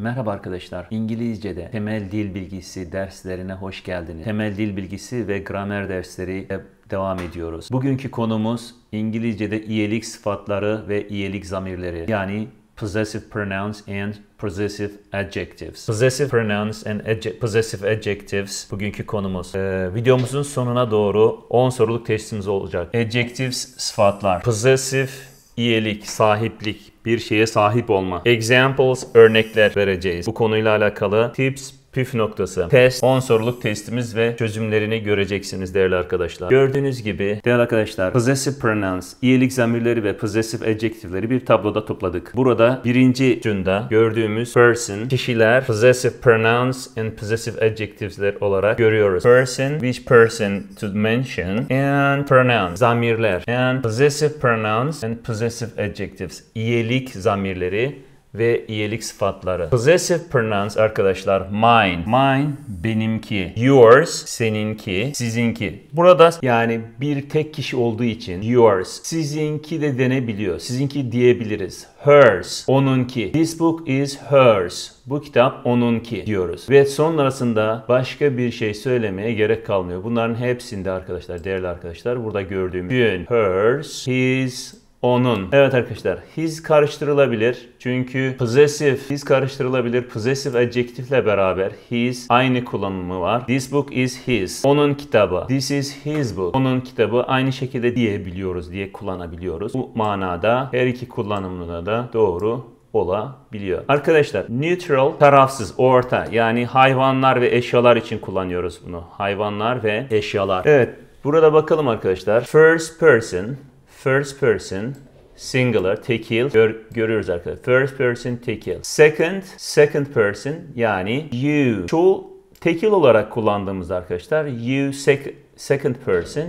Merhaba arkadaşlar. İngilizce'de temel dil bilgisi derslerine hoş geldiniz. Temel dil bilgisi ve gramer dersleri devam ediyoruz. Bugünkü konumuz İngilizce'de iyelik sıfatları ve iyelik zamirleri. Yani possessive pronouns and possessive adjectives. Possessive pronouns and adje possessive adjectives bugünkü konumuz. Ee, videomuzun sonuna doğru 10 soruluk testimiz olacak. Adjectives sıfatlar. Possessive üyelik, sahiplik, bir şeye sahip olma. Examples, örnekler vereceğiz. Bu konuyla alakalı tips, püf noktası. Test, 10 soruluk testimiz ve çözümlerini göreceksiniz değerli arkadaşlar. Gördüğünüz gibi değerli arkadaşlar possessive pronouns, iyilik zamirleri ve possessive adjektifleri bir tabloda topladık. Burada birinci cümda gördüğümüz person, kişiler, possessive pronouns and possessive adjectives'ler olarak görüyoruz. Person, which person to mention and pronoun, zamirler and possessive pronouns and possessive adjectives, iyilik zamirleri ve iyilik sıfatları. Possessive pronouns arkadaşlar mine. Mine benimki. Yours seninki. Sizinki. Burada yani bir tek kişi olduğu için yours. Sizinki de denebiliyor. Sizinki diyebiliriz. Hers. Onunki. This book is hers. Bu kitap onunki diyoruz. Ve sonrasında başka bir şey söylemeye gerek kalmıyor. Bunların hepsinde arkadaşlar, değerli arkadaşlar burada gördüğümüz gün, hers, his, onun. Evet arkadaşlar his karıştırılabilir. Çünkü possessive his karıştırılabilir. Possessive adjektifle beraber his aynı kullanımı var. This book is his. Onun kitabı. This is his book. Onun kitabı aynı şekilde diyebiliyoruz diye kullanabiliyoruz. Bu manada her iki kullanımına da doğru olabiliyor. Arkadaşlar neutral tarafsız orta yani hayvanlar ve eşyalar için kullanıyoruz bunu. Hayvanlar ve eşyalar. Evet Burada bakalım arkadaşlar. First person First person singular, tekil gör, görüyoruz arkadaşlar. First person tekil. Second, second person yani you. Çoğul tekil olarak kullandığımız arkadaşlar you sec, second person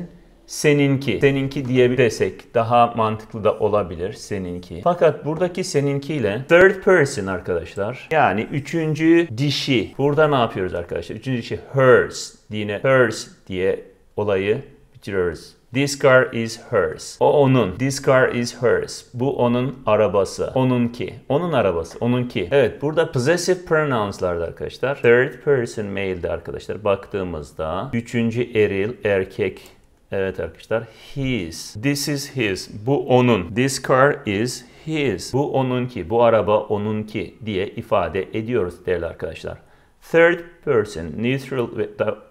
seninki. Seninki diye desek daha mantıklı da olabilir seninki. Fakat buradaki seninki ile third person arkadaşlar yani üçüncü dişi. Burada ne yapıyoruz arkadaşlar? Üçüncü dişi hers diye, hers diye olayı bitiriyoruz. This car is hers. O onun. This car is hers. Bu onun arabası. Onunki. Onun arabası. Onunki. Evet burada possessive pronounslardı arkadaşlar. Third person male'de arkadaşlar baktığımızda üçüncü eril erkek Evet arkadaşlar. His. This is his. Bu onun. This car is his. Bu onunki. Bu araba onunki diye ifade ediyoruz değerli arkadaşlar. Third person neutral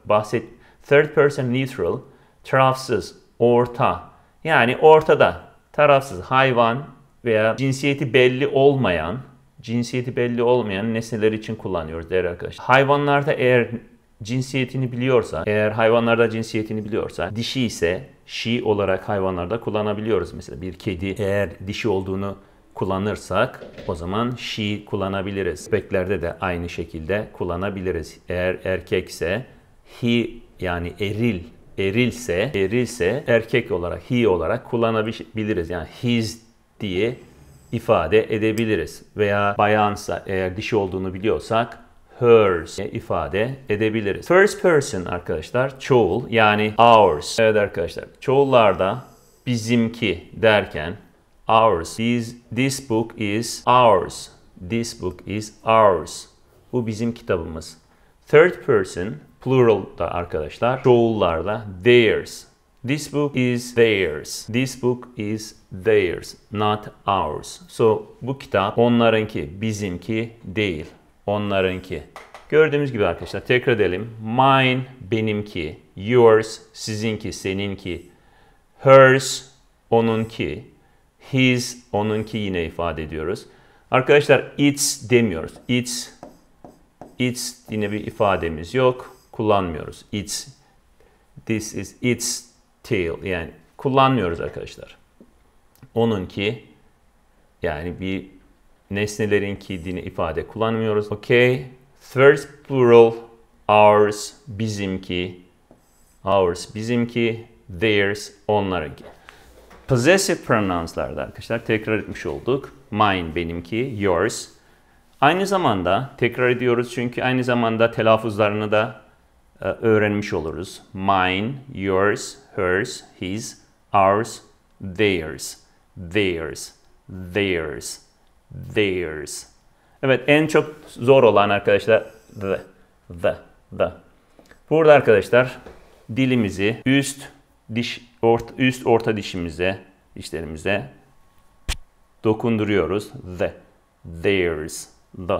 bahset third person neutral tarafsız orta. Yani ortada tarafsız hayvan veya cinsiyeti belli olmayan, cinsiyeti belli olmayan nesneler için kullanıyoruz değerli arkadaşlar. Hayvanlarda eğer cinsiyetini biliyorsa, eğer hayvanlarda cinsiyetini biliyorsa, dişi ise she olarak hayvanlarda kullanabiliyoruz. Mesela bir kedi eğer dişi olduğunu kullanırsak o zaman she kullanabiliriz. Köpeklerde de aynı şekilde kullanabiliriz. Eğer erkekse he yani eril erilse, erilse erkek olarak, he olarak kullanabiliriz. Yani his diye ifade edebiliriz. Veya bayansa eğer dişi olduğunu biliyorsak hers ifade edebiliriz. First person arkadaşlar çoğul yani ours. Evet arkadaşlar çoğullarda bizimki derken ours. This, this book is ours. This book is ours. Bu bizim kitabımız. Third person Plural da arkadaşlar çoğullarda theirs. This book is theirs. This book is theirs, not ours. So bu kitap onlarınki, bizimki değil. Onlarınki. Gördüğümüz gibi arkadaşlar tekrar edelim. Mine benimki, yours sizinki, seninki, hers onunki, his onunki yine ifade ediyoruz. Arkadaşlar it's demiyoruz. It's it's yine bir ifademiz yok kullanmıyoruz. It's, this is its tail yani kullanmıyoruz arkadaşlar. Onunki yani bir nesnelerin ki dini ifade kullanmıyoruz. Okay, third plural ours bizimki, ours bizimki, theirs onlarınki. Possessive pronounslarda arkadaşlar tekrar etmiş olduk. Mine benimki, yours. Aynı zamanda tekrar ediyoruz çünkü aynı zamanda telaffuzlarını da e, öğrenmiş oluruz. Mine, yours, hers, his, ours, theirs, theirs, theirs, theirs. Evet en çok zor olan arkadaşlar the, the, the. Burada arkadaşlar dilimizi üst diş ort, üst orta dişimize, dişlerimize dokunduruyoruz. The, theirs, the,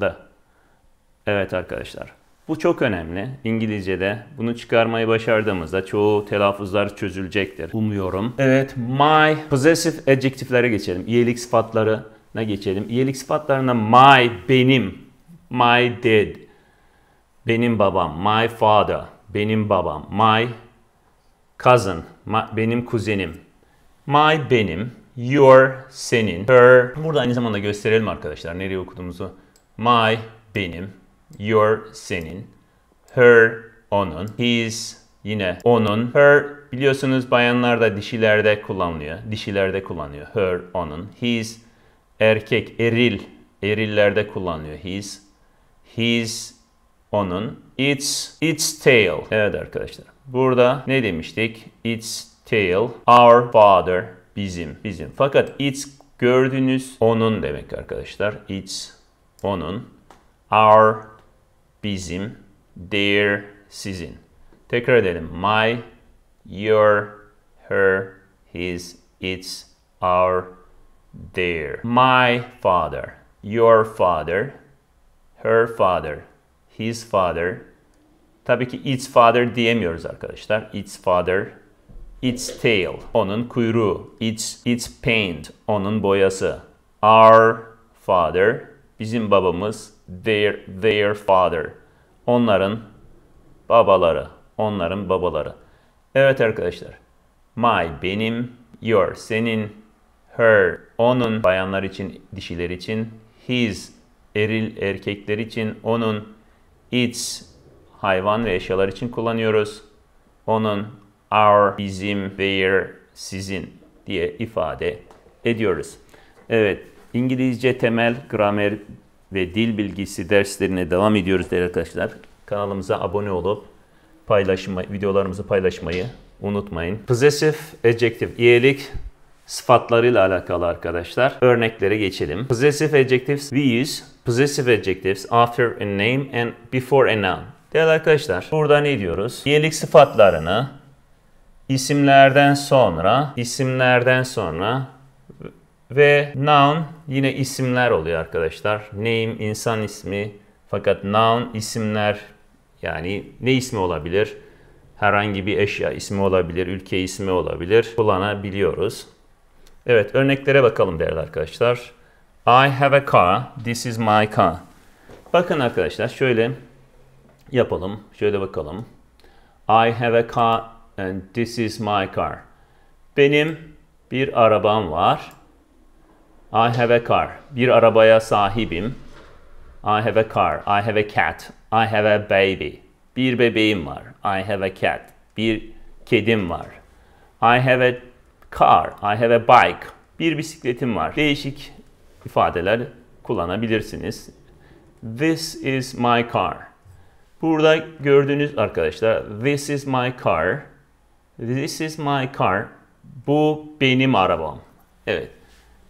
the. Evet arkadaşlar. Bu çok önemli. İngilizce'de bunu çıkarmayı başardığımızda çoğu telaffuzlar çözülecektir. Umuyorum. Evet, my possessive adjektiflere geçelim. İyelik sıfatlarına geçelim. İyelik sıfatlarına my benim, my dad, benim babam, my father, benim babam, my cousin, my, benim kuzenim, my benim, your senin, her. Burada aynı zamanda gösterelim arkadaşlar nereye okuduğumuzu. My benim, your senin, her onun, his yine onun, her biliyorsunuz bayanlarda dişilerde kullanılıyor. Dişilerde kullanıyor. Her onun, his erkek, eril, erillerde kullanılıyor. His, his onun, its, its tail. Evet arkadaşlar. Burada ne demiştik? Its tail, our father, bizim, bizim. Fakat its gördüğünüz onun demek arkadaşlar. Its onun, our bizim, their, sizin. Tekrar edelim. My, your, her, his, its, our, their. My father, your father, her father, his father. Tabii ki its father diyemiyoruz arkadaşlar. Its father, its tail, onun kuyruğu, its, its paint, onun boyası. Our father, bizim babamız, their their father. Onların babaları, onların babaları. Evet arkadaşlar. My benim, your senin, her onun bayanlar için, dişiler için, his eril erkekler için, onun its hayvan ve eşyalar için kullanıyoruz. Onun our, bizim, their, sizin diye ifade ediyoruz. Evet, İngilizce temel gramer ve dil bilgisi derslerine devam ediyoruz değerli arkadaşlar. Kanalımıza abone olup paylaşma, videolarımızı paylaşmayı unutmayın. Possessive adjective, iyilik sıfatlarıyla alakalı arkadaşlar. Örneklere geçelim. Possessive adjectives we use possessive adjectives after a name and before a noun. Değerli arkadaşlar burada ne diyoruz? İyilik sıfatlarını isimlerden sonra, isimlerden sonra ve noun yine isimler oluyor arkadaşlar. Name insan ismi fakat noun isimler yani ne ismi olabilir? Herhangi bir eşya ismi olabilir, ülke ismi olabilir. Kullanabiliyoruz. Evet örneklere bakalım değerli arkadaşlar. I have a car. This is my car. Bakın arkadaşlar şöyle yapalım. Şöyle bakalım. I have a car and this is my car. Benim bir arabam var I have a car. Bir arabaya sahibim. I have a car. I have a cat. I have a baby. Bir bebeğim var. I have a cat. Bir kedim var. I have a car. I have a bike. Bir bisikletim var. Değişik ifadeler kullanabilirsiniz. This is my car. Burada gördüğünüz arkadaşlar this is my car. This is my car. Bu benim arabam. Evet.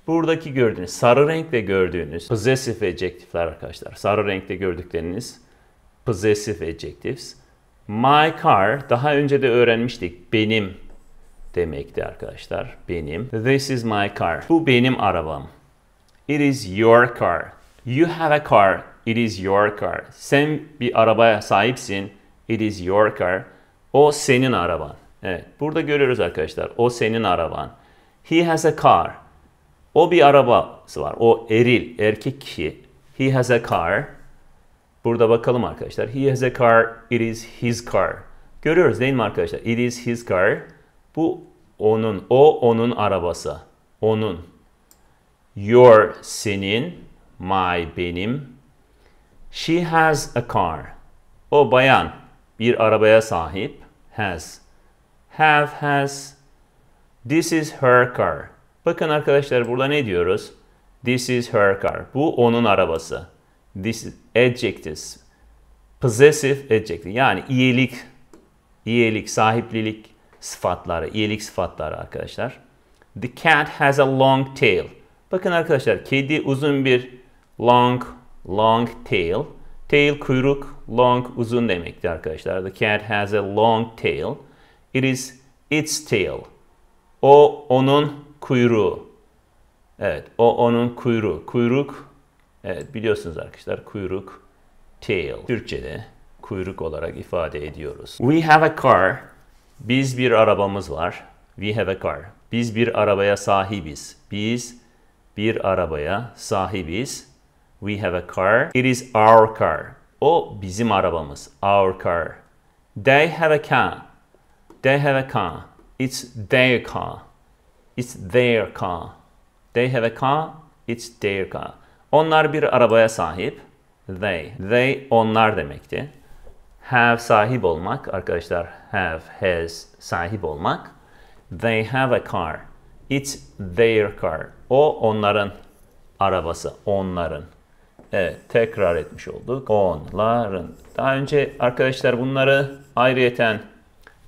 Buradaki gördüğünüz sarı renkte gördüğünüz possessive adjektifler arkadaşlar. Sarı renkte gördükleriniz possessive adjectives. My car daha önce de öğrenmiştik. Benim demekti arkadaşlar. Benim. This is my car. Bu benim arabam. It is your car. You have a car. It is your car. Sen bir arabaya sahipsin. It is your car. O senin araban. Evet. Burada görüyoruz arkadaşlar. O senin araban. He has a car. O bir arabası var. O eril, erkek kişi. He has a car. Burada bakalım arkadaşlar. He has a car. It is his car. Görüyoruz değil mi arkadaşlar? It is his car. Bu onun, o onun arabası. Onun. Your senin, my benim. She has a car. O bayan bir arabaya sahip. Has. Have has. This is her car. Bakın arkadaşlar burada ne diyoruz? This is her car. Bu onun arabası. This is adjectives. Possessive adjective. Yani iyilik, iyilik, sahiplilik sıfatları, iyilik sıfatları arkadaşlar. The cat has a long tail. Bakın arkadaşlar kedi uzun bir long, long tail. Tail kuyruk, long uzun demekti arkadaşlar. The cat has a long tail. It is its tail. O onun kuyruğu. Evet o onun kuyruğu. Kuyruk evet biliyorsunuz arkadaşlar kuyruk tail. Türkçede kuyruk olarak ifade ediyoruz. We have a car. Biz bir arabamız var. We have a car. Biz bir arabaya sahibiz. Biz bir arabaya sahibiz. We have a car. It is our car. O bizim arabamız. Our car. They have a car. They have a car. It's their car. It's their car. They have a car. It's their car. Onlar bir arabaya sahip. They. They onlar demekti. Have sahip olmak arkadaşlar. Have, has sahip olmak. They have a car. It's their car. O onların arabası. Onların. Evet tekrar etmiş olduk. Onların. Daha önce arkadaşlar bunları ayrıyeten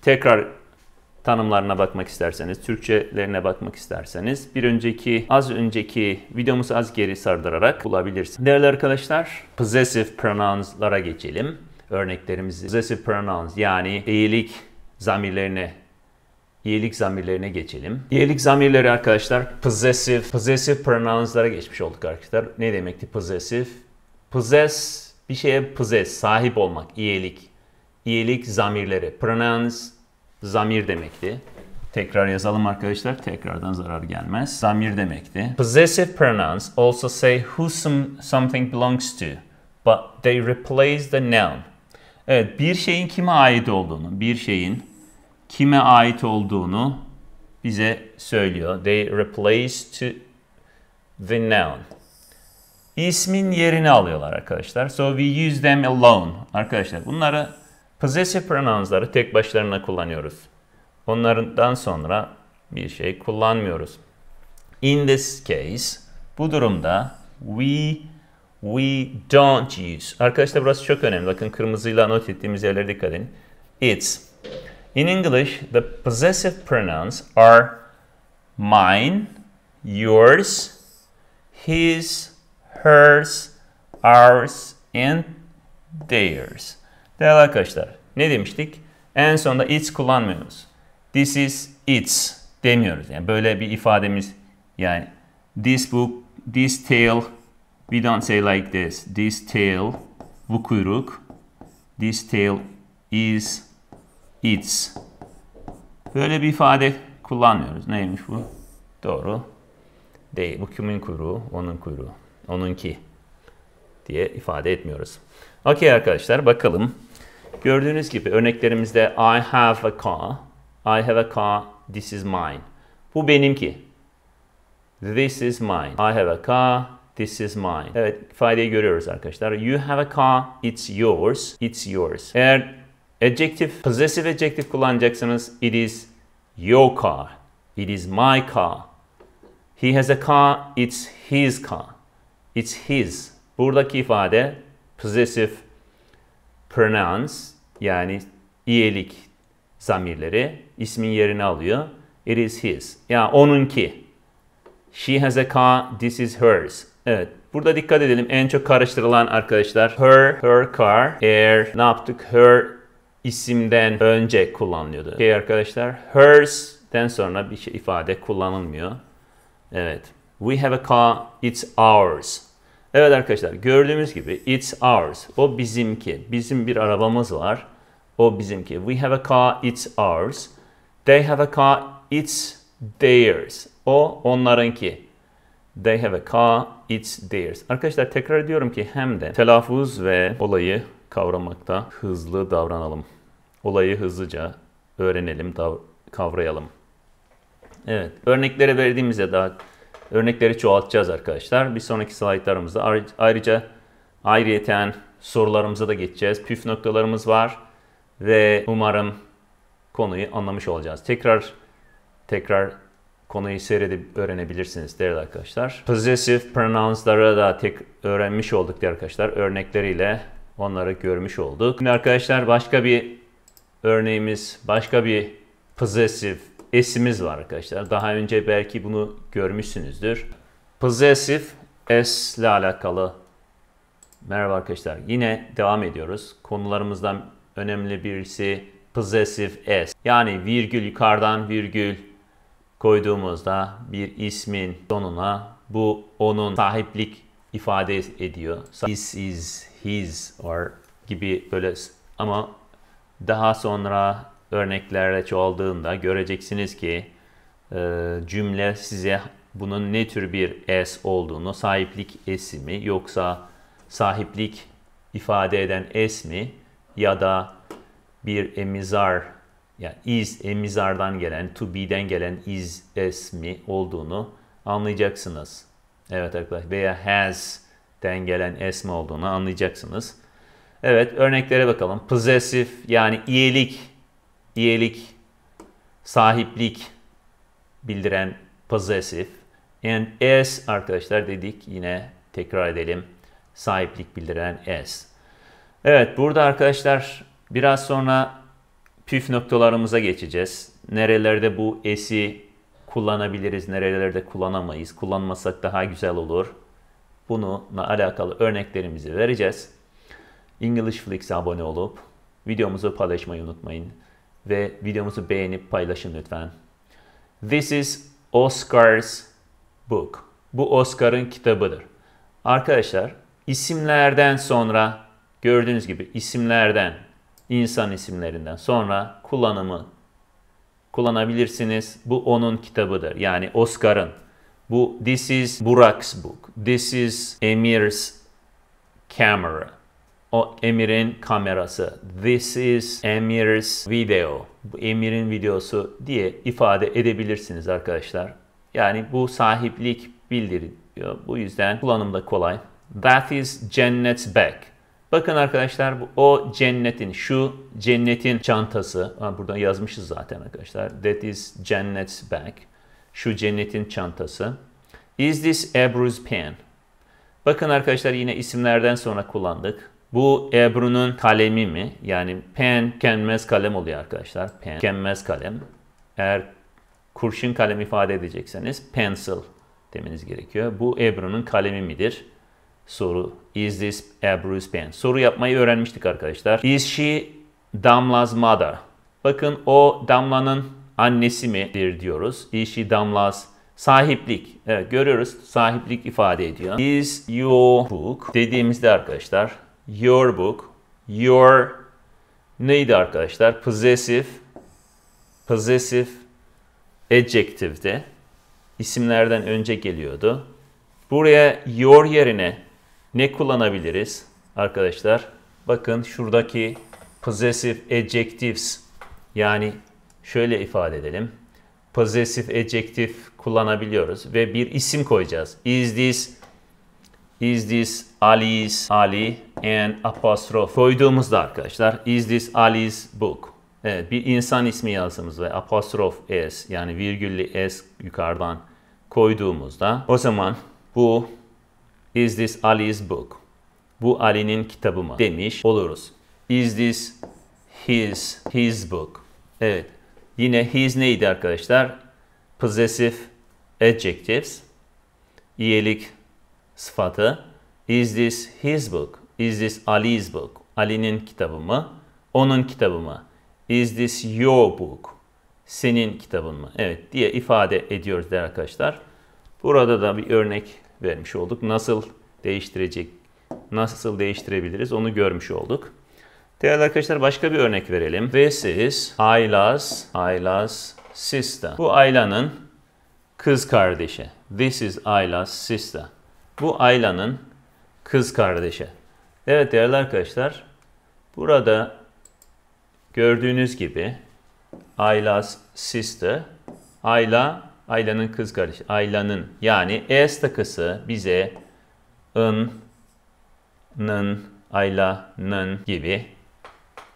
tekrar tanımlarına bakmak isterseniz, Türkçelerine bakmak isterseniz bir önceki, az önceki videomuzu az geri sardırarak bulabilirsiniz. Değerli arkadaşlar, possessive pronouns'lara geçelim. Örneklerimizi possessive pronouns yani iyilik zamirlerine iyilik zamirlerine geçelim. İyilik zamirleri arkadaşlar possessive, possessive pronouns'lara geçmiş olduk arkadaşlar. Ne demekti possessive? Possess bir şeye possess, sahip olmak, iyilik. İyilik zamirleri. Pronouns zamir demekti. Tekrar yazalım arkadaşlar. Tekrardan zarar gelmez. Zamir demekti. Possessive pronouns also say who some, something belongs to but they replace the noun. Evet, bir şeyin kime ait olduğunu, bir şeyin kime ait olduğunu bize söylüyor. They replace to the noun. İsmin yerini alıyorlar arkadaşlar. So we use them alone. Arkadaşlar bunları Possessive pronounsları tek başlarına kullanıyoruz. Onlardan sonra bir şey kullanmıyoruz. In this case, bu durumda we, we don't use. Arkadaşlar burası çok önemli. Bakın kırmızıyla not ettiğimiz yerlere dikkat edin. It's. In English, the possessive pronouns are mine, yours, his, hers, ours, and theirs. Değerli arkadaşlar ne demiştik? En sonunda it's kullanmıyoruz. This is its demiyoruz. Yani böyle bir ifademiz yani this book, this tail we don't say like this. This tail bu kuyruk this tail is its böyle bir ifade kullanmıyoruz. Neymiş bu? Doğru değil. Bu kimin kuyruğu? Onun kuyruğu. Onunki diye ifade etmiyoruz. Okey arkadaşlar bakalım. Gördüğünüz gibi örneklerimizde I have a car, I have a car, this is mine. Bu benimki. This is mine. I have a car, this is mine. Evet ifadeyi görüyoruz arkadaşlar. You have a car, it's yours, it's yours. Eğer adjective, possessive adjective kullanacaksanız it is your car, it is my car. He has a car, it's his car, it's his. Buradaki ifade possessive pronouns yani iyelik zamirleri ismin yerini alıyor. It is his. Ya Yani onunki. She has a car, this is hers. Evet. Burada dikkat edelim. En çok karıştırılan arkadaşlar her, her car, air ne yaptık? Her isimden önce kullanılıyordu. Şey arkadaşlar hers'den sonra bir şey ifade kullanılmıyor. Evet. We have a car, it's ours. Evet arkadaşlar gördüğümüz gibi it's ours. O bizimki. Bizim bir arabamız var. O bizimki. We have a car, it's ours. They have a car, it's theirs. O onlarınki. They have a car, it's theirs. Arkadaşlar tekrar ediyorum ki hem de telaffuz ve olayı kavramakta hızlı davranalım. Olayı hızlıca öğrenelim, kavrayalım. Evet, örneklere verdiğimizde daha örnekleri çoğaltacağız arkadaşlar. Bir sonraki slaytlarımızda ayrıca ayrıyeten sorularımıza da geçeceğiz. Püf noktalarımız var ve umarım konuyu anlamış olacağız. Tekrar tekrar konuyu seyredip öğrenebilirsiniz değerli arkadaşlar. Possessive pronouns'ları da tek öğrenmiş olduk değerli arkadaşlar. Örnekleriyle onları görmüş olduk. Şimdi arkadaşlar başka bir örneğimiz, başka bir possessive s'imiz var arkadaşlar. Daha önce belki bunu görmüşsünüzdür. Possessive s ile alakalı. Merhaba arkadaşlar. Yine devam ediyoruz. Konularımızdan önemli birisi possessive s. Yani virgül yukarıdan virgül koyduğumuzda bir ismin sonuna bu onun sahiplik ifade ediyor. This is his or gibi böyle ama daha sonra örneklerle çoğaldığında göreceksiniz ki e, cümle size bunun ne tür bir es olduğunu, sahiplik S'i mi yoksa sahiplik ifade eden S mi ya da bir emizar yani is emizardan gelen, to be'den gelen is S mi olduğunu anlayacaksınız. Evet arkadaşlar veya has'ten gelen S mi olduğunu anlayacaksınız. Evet örneklere bakalım. Possessive yani iyilik üyelik, sahiplik bildiren possessive. And as arkadaşlar dedik yine tekrar edelim. Sahiplik bildiren as. Evet burada arkadaşlar biraz sonra püf noktalarımıza geçeceğiz. Nerelerde bu as'i kullanabiliriz, nerelerde kullanamayız, kullanmasak daha güzel olur. Bununla alakalı örneklerimizi vereceğiz. English Flix'e abone olup videomuzu paylaşmayı unutmayın ve videomuzu beğenip paylaşın lütfen. This is Oscar's book. Bu Oscar'ın kitabıdır. Arkadaşlar isimlerden sonra gördüğünüz gibi isimlerden insan isimlerinden sonra kullanımı kullanabilirsiniz. Bu onun kitabıdır. Yani Oscar'ın. Bu This is Burak's book. This is Emir's camera. O Emir'in kamerası. This is Emir's video. Bu Emir'in videosu diye ifade edebilirsiniz arkadaşlar. Yani bu sahiplik bildiriyor. Bu yüzden kullanımda kolay. That is Janet's bag. Bakın arkadaşlar bu, o cennetin, şu cennetin çantası. Ha, burada yazmışız zaten arkadaşlar. That is Janet's bag. Şu cennetin çantası. Is this Ebru's pen? Bakın arkadaşlar yine isimlerden sonra kullandık. Bu Ebru'nun kalemi mi? Yani pen kenmez kalem oluyor arkadaşlar. Pen kenmez kalem. Eğer kurşun kalem ifade edecekseniz pencil demeniz gerekiyor. Bu Ebru'nun kalemi midir? Soru. Is this Ebru's pen? Soru yapmayı öğrenmiştik arkadaşlar. Is she Damla's mother? Bakın o Damla'nın annesi midir diyoruz. Is she Damla's sahiplik? Evet görüyoruz sahiplik ifade ediyor. Is your book dediğimizde arkadaşlar your book, your neydi arkadaşlar? Possessive, possessive adjective'de isimlerden önce geliyordu. Buraya your yerine ne kullanabiliriz arkadaşlar? Bakın şuradaki possessive adjectives yani şöyle ifade edelim. Possessive adjective kullanabiliyoruz ve bir isim koyacağız. Is this is this Ali's Ali and apostrof koyduğumuzda arkadaşlar is this Ali's book Evet, bir insan ismi yazdığımız ve apostrof s yani virgüllü s yukarıdan koyduğumuzda o zaman bu is this Ali's book? Bu Ali'nin kitabı mı? demiş oluruz. Is this his his book? Evet. Yine his neydi arkadaşlar? Possessive adjectives. İyelik sıfatı is this his book? Is this Ali's book? Ali'nin kitabı mı? Onun kitabı mı? Is this your book? Senin kitabın mı? Evet diye ifade ediyoruz değerli arkadaşlar. Burada da bir örnek vermiş olduk. Nasıl değiştirecek, nasıl değiştirebiliriz onu görmüş olduk. Değerli arkadaşlar başka bir örnek verelim. This is Ayla's, Ayla's sister. Bu Ayla'nın kız kardeşi. This is Ayla's sister. Bu Ayla'nın kız kardeşi. Evet değerli arkadaşlar. Burada gördüğünüz gibi Ayla's sister. Ayla, Ayla'nın kız kardeşi. Ayla'nın yani es takısı bize ın, nın, Ayla'nın gibi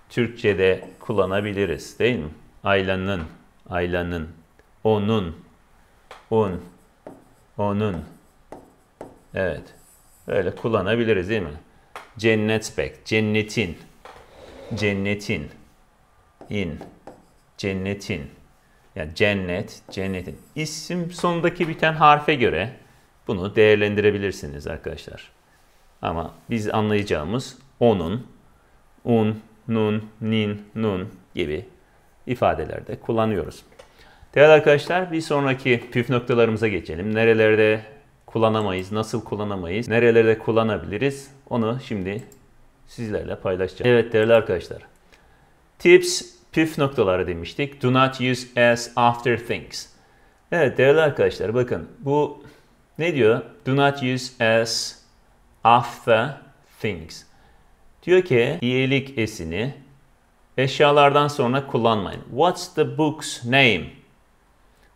Türkçe'de kullanabiliriz değil mi? Ayla'nın, Ayla'nın, onun, un, onun Evet. Böyle kullanabiliriz değil mi? Cennet spek, Cennetin. Cennetin. İn. Cennetin. Yani cennet, cennetin. İsim sonundaki biten harfe göre bunu değerlendirebilirsiniz arkadaşlar. Ama biz anlayacağımız onun, un, nun, nin, nun gibi ifadelerde kullanıyoruz. Değerli arkadaşlar bir sonraki püf noktalarımıza geçelim. Nerelerde kullanamayız, nasıl kullanamayız, nerelerde kullanabiliriz onu şimdi sizlerle paylaşacağım. Evet değerli arkadaşlar. Tips, püf noktaları demiştik. Do not use as after things. Evet değerli arkadaşlar bakın bu ne diyor? Do not use as after things. Diyor ki iyilik esini eşyalardan sonra kullanmayın. What's the book's name?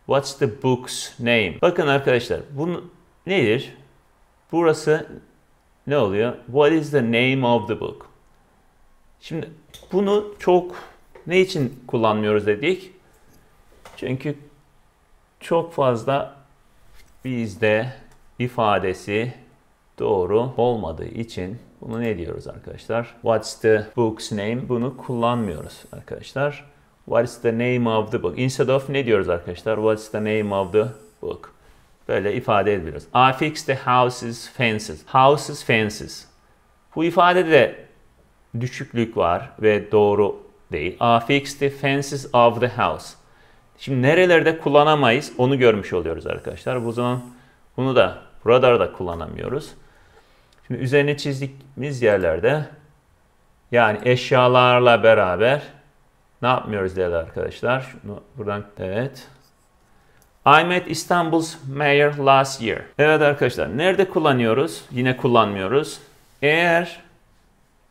What's the book's name? Bakın arkadaşlar bunu nedir? Burası ne oluyor? What is the name of the book? Şimdi bunu çok ne için kullanmıyoruz dedik? Çünkü çok fazla bizde ifadesi doğru olmadığı için bunu ne diyoruz arkadaşlar? What's the book's name? Bunu kullanmıyoruz arkadaşlar. What's the name of the book? Instead of ne diyoruz arkadaşlar? What's the name of the book? böyle ifade ediyoruz. I fix the houses fences. Houses fences. Bu ifadede düşüklük var ve doğru değil. I fix the fences of the house. Şimdi nerelerde kullanamayız onu görmüş oluyoruz arkadaşlar. Bu zaman bunu da burada da kullanamıyoruz. Şimdi üzerine çizdiğimiz yerlerde yani eşyalarla beraber ne yapmıyoruz dedi arkadaşlar. Şunu buradan evet. I met Istanbul's mayor last year. Evet arkadaşlar nerede kullanıyoruz? Yine kullanmıyoruz. Eğer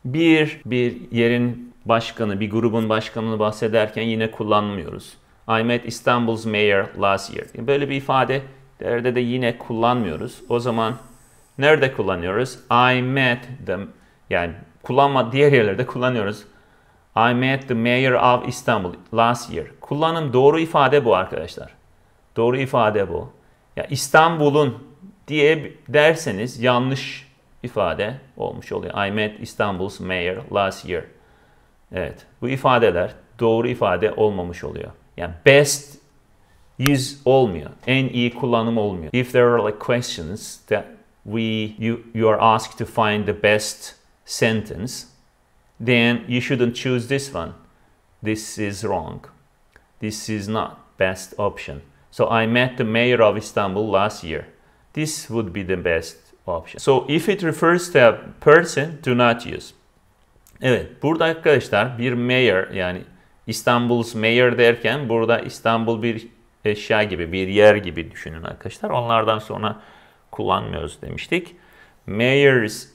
bir bir yerin başkanı, bir grubun başkanını bahsederken yine kullanmıyoruz. I met Istanbul's mayor last year. Böyle bir ifade de yine kullanmıyoruz. O zaman nerede kullanıyoruz? I met the yani kullanma diğer yerlerde kullanıyoruz. I met the mayor of Istanbul last year. Kullanım doğru ifade bu arkadaşlar. Doğru ifade bu. Ya İstanbul'un diye derseniz yanlış ifade olmuş oluyor. I met Istanbul's mayor last year. Evet. Bu ifadeler doğru ifade olmamış oluyor. Yani best use olmuyor. En iyi kullanım olmuyor. If there are like questions that we you you are asked to find the best sentence, then you shouldn't choose this one. This is wrong. This is not best option. So I met the mayor of Istanbul last year. This would be the best option. So if it refers to a person, do not use. Evet, burada arkadaşlar bir mayor yani İstanbul's mayor derken burada İstanbul bir eşya gibi, bir yer gibi düşünün arkadaşlar. Onlardan sonra kullanmıyoruz demiştik. Mayors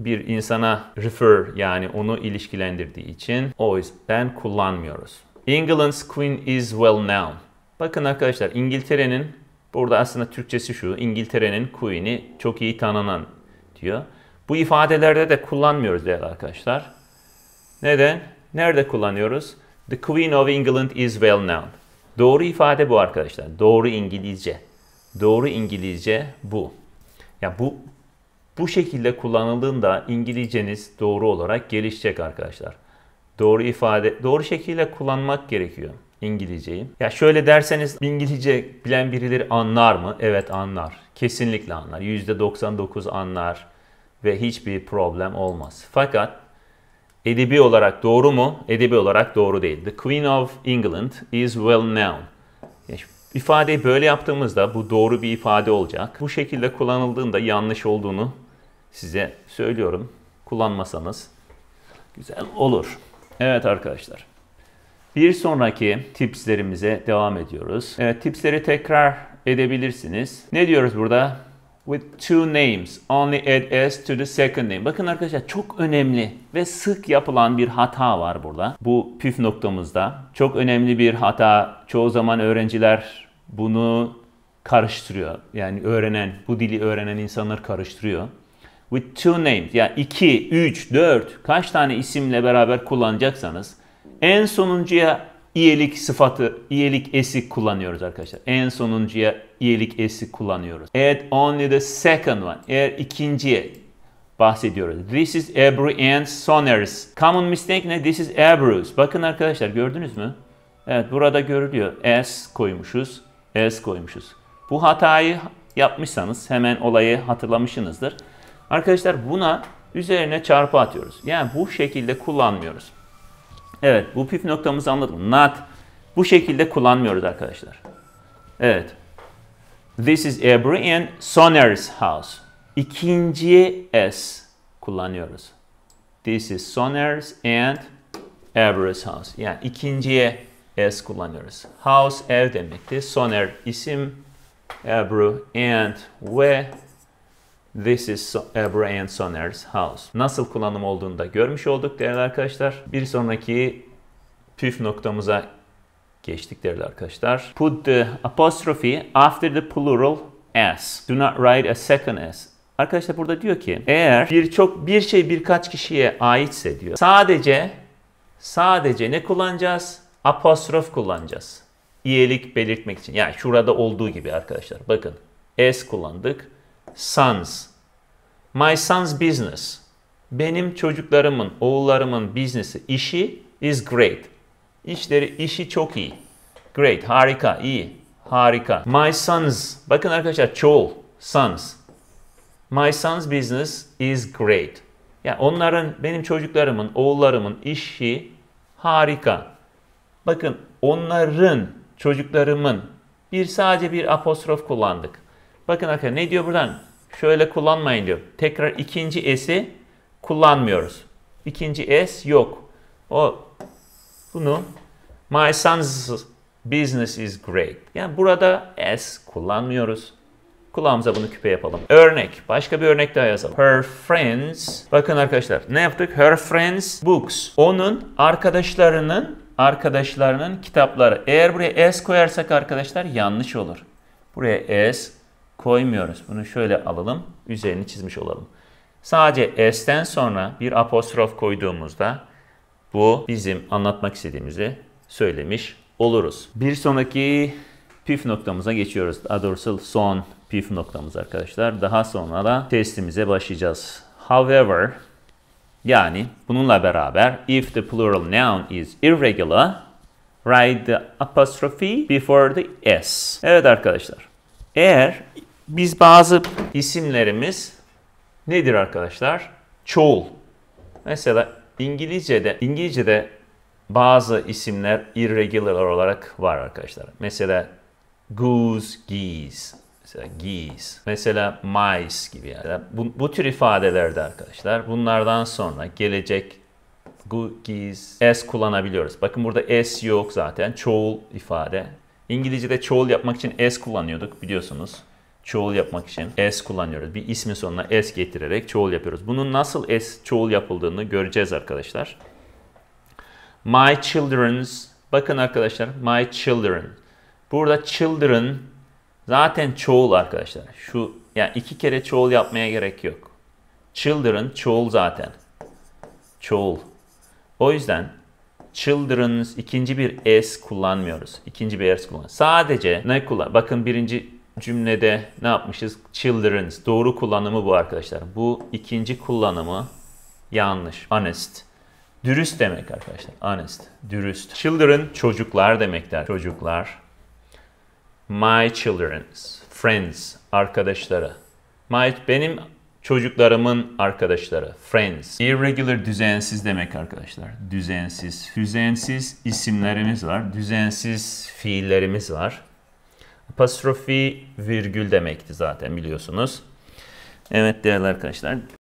bir insana refer yani onu ilişkilendirdiği için o yüzden kullanmıyoruz. England's queen is well known. Bakın arkadaşlar İngiltere'nin burada aslında Türkçesi şu. İngiltere'nin Queen'i çok iyi tanınan diyor. Bu ifadelerde de kullanmıyoruz değerli arkadaşlar. Neden? Nerede kullanıyoruz? The Queen of England is well known. Doğru ifade bu arkadaşlar. Doğru İngilizce. Doğru İngilizce bu. Ya bu bu şekilde kullanıldığında İngilizceniz doğru olarak gelişecek arkadaşlar. Doğru ifade, doğru şekilde kullanmak gerekiyor. İngilizceyi. Ya şöyle derseniz İngilizce bilen birileri anlar mı? Evet anlar. Kesinlikle anlar. %99 anlar ve hiçbir problem olmaz. Fakat edebi olarak doğru mu? Edebi olarak doğru değil. The Queen of England is well known. İfadeyi böyle yaptığımızda bu doğru bir ifade olacak. Bu şekilde kullanıldığında yanlış olduğunu size söylüyorum. Kullanmasanız güzel olur. Evet arkadaşlar. Bir sonraki tipslerimize devam ediyoruz. Evet, tipsleri tekrar edebilirsiniz. Ne diyoruz burada? With two names, only add s to the second name. Bakın arkadaşlar çok önemli ve sık yapılan bir hata var burada. Bu püf noktamızda. Çok önemli bir hata. Çoğu zaman öğrenciler bunu karıştırıyor. Yani öğrenen, bu dili öğrenen insanlar karıştırıyor. With two names, ya yani 2, 3, 4 kaç tane isimle beraber kullanacaksanız en sonuncuya iyilik sıfatı, iyilik esik kullanıyoruz arkadaşlar. En sonuncuya iyilik esik kullanıyoruz. Add only the second one. Eğer ikinciye bahsediyoruz. This is Ebru and Soners. Common mistake ne? This is Ebru's. Bakın arkadaşlar gördünüz mü? Evet burada görülüyor. S koymuşuz. S koymuşuz. Bu hatayı yapmışsanız hemen olayı hatırlamışsınızdır. Arkadaşlar buna üzerine çarpı atıyoruz. Yani bu şekilde kullanmıyoruz. Evet bu püf noktamızı anladık. Not bu şekilde kullanmıyoruz arkadaşlar. Evet. This is Avery and Soner's house. İkinci S kullanıyoruz. This is Soner's and Avery's house. Yani ikinciye S kullanıyoruz. House ev demekti. Soner isim, Avery and where. This is Abraham Soner's house. Nasıl kullanım olduğunu da görmüş olduk değerli arkadaşlar. Bir sonraki püf noktamıza geçtik değerli arkadaşlar. Put the apostrophe after the plural s. Do not write a second s. Arkadaşlar burada diyor ki eğer birçok bir şey birkaç kişiye aitse diyor. Sadece sadece ne kullanacağız? Apostrof kullanacağız. İyelik belirtmek için. Yani şurada olduğu gibi arkadaşlar. Bakın s kullandık sons. My son's business. Benim çocuklarımın, oğullarımın biznesi, işi is great. İşleri, işi çok iyi. Great, harika, iyi, harika. My son's, bakın arkadaşlar çoğul, sons. My son's business is great. Ya yani onların, benim çocuklarımın, oğullarımın işi harika. Bakın onların, çocuklarımın bir sadece bir apostrof kullandık. Bakın arkadaşlar ne diyor buradan? şöyle kullanmayın diyor. Tekrar ikinci S'i kullanmıyoruz. İkinci S yok. O bunu my son's business is great. Yani burada S kullanmıyoruz. Kulağımıza bunu küpe yapalım. Örnek. Başka bir örnek daha yazalım. Her friends. Bakın arkadaşlar ne yaptık? Her friends books. Onun arkadaşlarının arkadaşlarının kitapları. Eğer buraya S koyarsak arkadaşlar yanlış olur. Buraya S koymuyoruz. Bunu şöyle alalım, üzerini çizmiş olalım. Sadece s'ten sonra bir apostrof koyduğumuzda bu bizim anlatmak istediğimizi söylemiş oluruz. Bir sonraki püf noktamıza geçiyoruz. Daha doğrusu son püf noktamız arkadaşlar. Daha sonra da testimize başlayacağız. However, yani bununla beraber if the plural noun is irregular, write the apostrophe before the s. Evet arkadaşlar, eğer biz bazı isimlerimiz nedir arkadaşlar? Çoğul. Mesela İngilizce'de İngilizce'de bazı isimler irregular olarak var arkadaşlar. Mesela goose, geese. Mesela geese. Mesela mice gibi yani. Bu, bu tür ifadelerde arkadaşlar bunlardan sonra gelecek geese, s kullanabiliyoruz. Bakın burada s yok zaten. Çoğul ifade. İngilizce'de çoğul yapmak için s kullanıyorduk biliyorsunuz çoğul yapmak için s kullanıyoruz. Bir ismin sonuna s getirerek çoğul yapıyoruz. Bunun nasıl s çoğul yapıldığını göreceğiz arkadaşlar. My children's bakın arkadaşlar my children. Burada children zaten çoğul arkadaşlar. Şu yani iki kere çoğul yapmaya gerek yok. Children çoğul zaten. Çoğul. O yüzden children's ikinci bir s kullanmıyoruz. İkinci bir s kullan. Sadece ne kullan? Bakın birinci cümlede ne yapmışız? Children's. Doğru kullanımı bu arkadaşlar. Bu ikinci kullanımı yanlış. Honest. Dürüst demek arkadaşlar. Honest. Dürüst. Children çocuklar demekler. Çocuklar. My children's. Friends. Arkadaşları. My, benim çocuklarımın arkadaşları. Friends. Irregular düzensiz demek arkadaşlar. Düzensiz. Düzensiz isimlerimiz var. Düzensiz fiillerimiz var apostrofi virgül demekti zaten biliyorsunuz. Evet değerli arkadaşlar